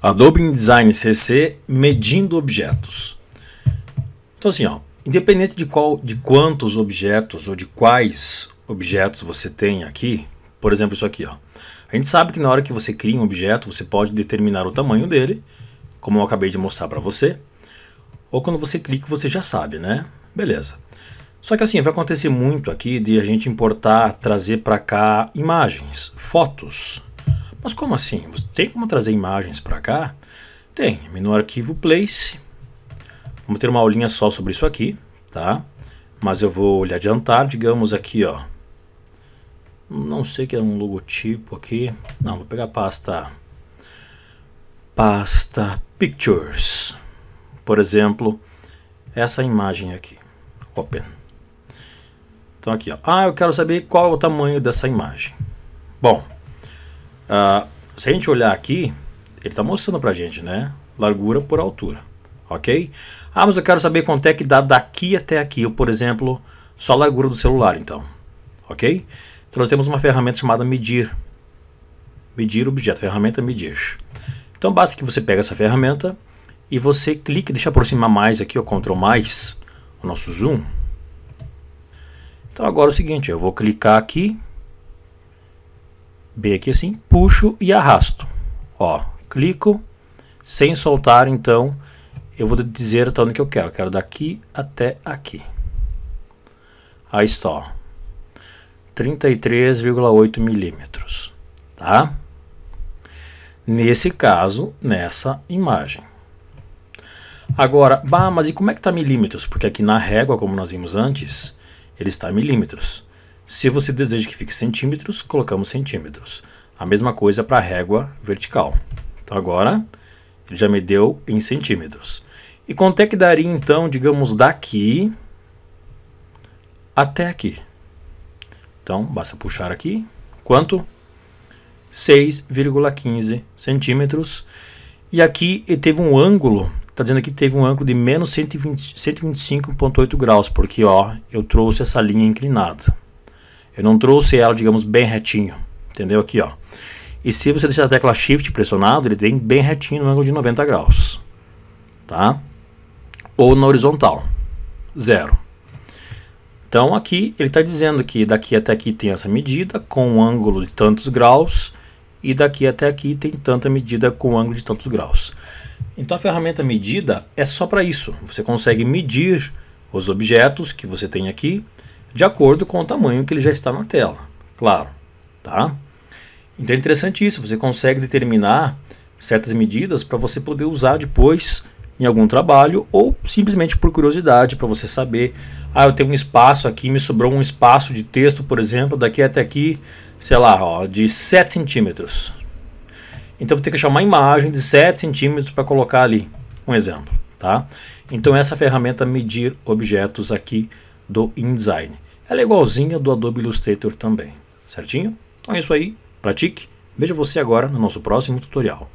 Adobe InDesign CC medindo objetos. Então assim, ó, independente de qual, de quantos objetos ou de quais objetos você tem aqui, por exemplo isso aqui, ó. A gente sabe que na hora que você cria um objeto, você pode determinar o tamanho dele, como eu acabei de mostrar para você, ou quando você clica você já sabe, né? Beleza. Só que assim, vai acontecer muito aqui de a gente importar, trazer para cá imagens, fotos, mas como assim? Você tem como trazer imagens para cá? Tem, menu arquivo place. Vamos ter uma aulinha só sobre isso aqui, tá? Mas eu vou lhe adiantar, digamos aqui, ó. Não sei que é um logotipo aqui. Não, vou pegar a pasta pasta pictures. Por exemplo, essa imagem aqui. Open. Então aqui, ó. Ah, eu quero saber qual é o tamanho dessa imagem. Bom, ah, se a gente olhar aqui, ele está mostrando para a gente, né? Largura por altura, ok? Ah, mas eu quero saber quanto é que dá daqui até aqui, ou, por exemplo, só a largura do celular, então, ok? Então nós temos uma ferramenta chamada medir, medir objeto, ferramenta medir. Então basta que você pegue essa ferramenta e você clique, deixa eu aproximar mais aqui, o Ctrl mais, o nosso zoom. Então agora é o seguinte, eu vou clicar aqui, B aqui assim, puxo e arrasto. Ó, clico, sem soltar, então eu vou dizer até onde que eu quero. Eu quero daqui até aqui. Aí está, ó. 33,8 milímetros, tá? Nesse caso, nessa imagem. Agora, bah, mas e como é que está milímetros? Porque aqui na régua, como nós vimos antes, ele está em milímetros. Se você deseja que fique centímetros, colocamos centímetros. A mesma coisa para a régua vertical. Então agora ele já me deu em centímetros. E quanto é que daria então, digamos, daqui até aqui? Então basta puxar aqui. Quanto? 6,15 centímetros. E aqui ele teve um ângulo, está dizendo que teve um ângulo de menos 125,8 graus, porque ó, eu trouxe essa linha inclinada. Eu não trouxe ela, digamos, bem retinho, entendeu? Aqui, ó. E se você deixar a tecla Shift pressionado, ele vem bem retinho no ângulo de 90 graus, tá? Ou na horizontal, zero. Então aqui ele está dizendo que daqui até aqui tem essa medida com um ângulo de tantos graus e daqui até aqui tem tanta medida com um ângulo de tantos graus. Então a ferramenta medida é só para isso. Você consegue medir os objetos que você tem aqui de acordo com o tamanho que ele já está na tela, claro, tá? Então é interessante isso, você consegue determinar certas medidas para você poder usar depois em algum trabalho ou simplesmente por curiosidade para você saber, ah, eu tenho um espaço aqui, me sobrou um espaço de texto, por exemplo, daqui até aqui, sei lá, ó, de 7 centímetros. Então vou ter que achar uma imagem de 7 centímetros para colocar ali, um exemplo, tá? Então essa ferramenta medir objetos aqui do InDesign. Ela é igualzinha do Adobe Illustrator também, certinho? Então é isso aí, pratique. veja você agora no nosso próximo tutorial.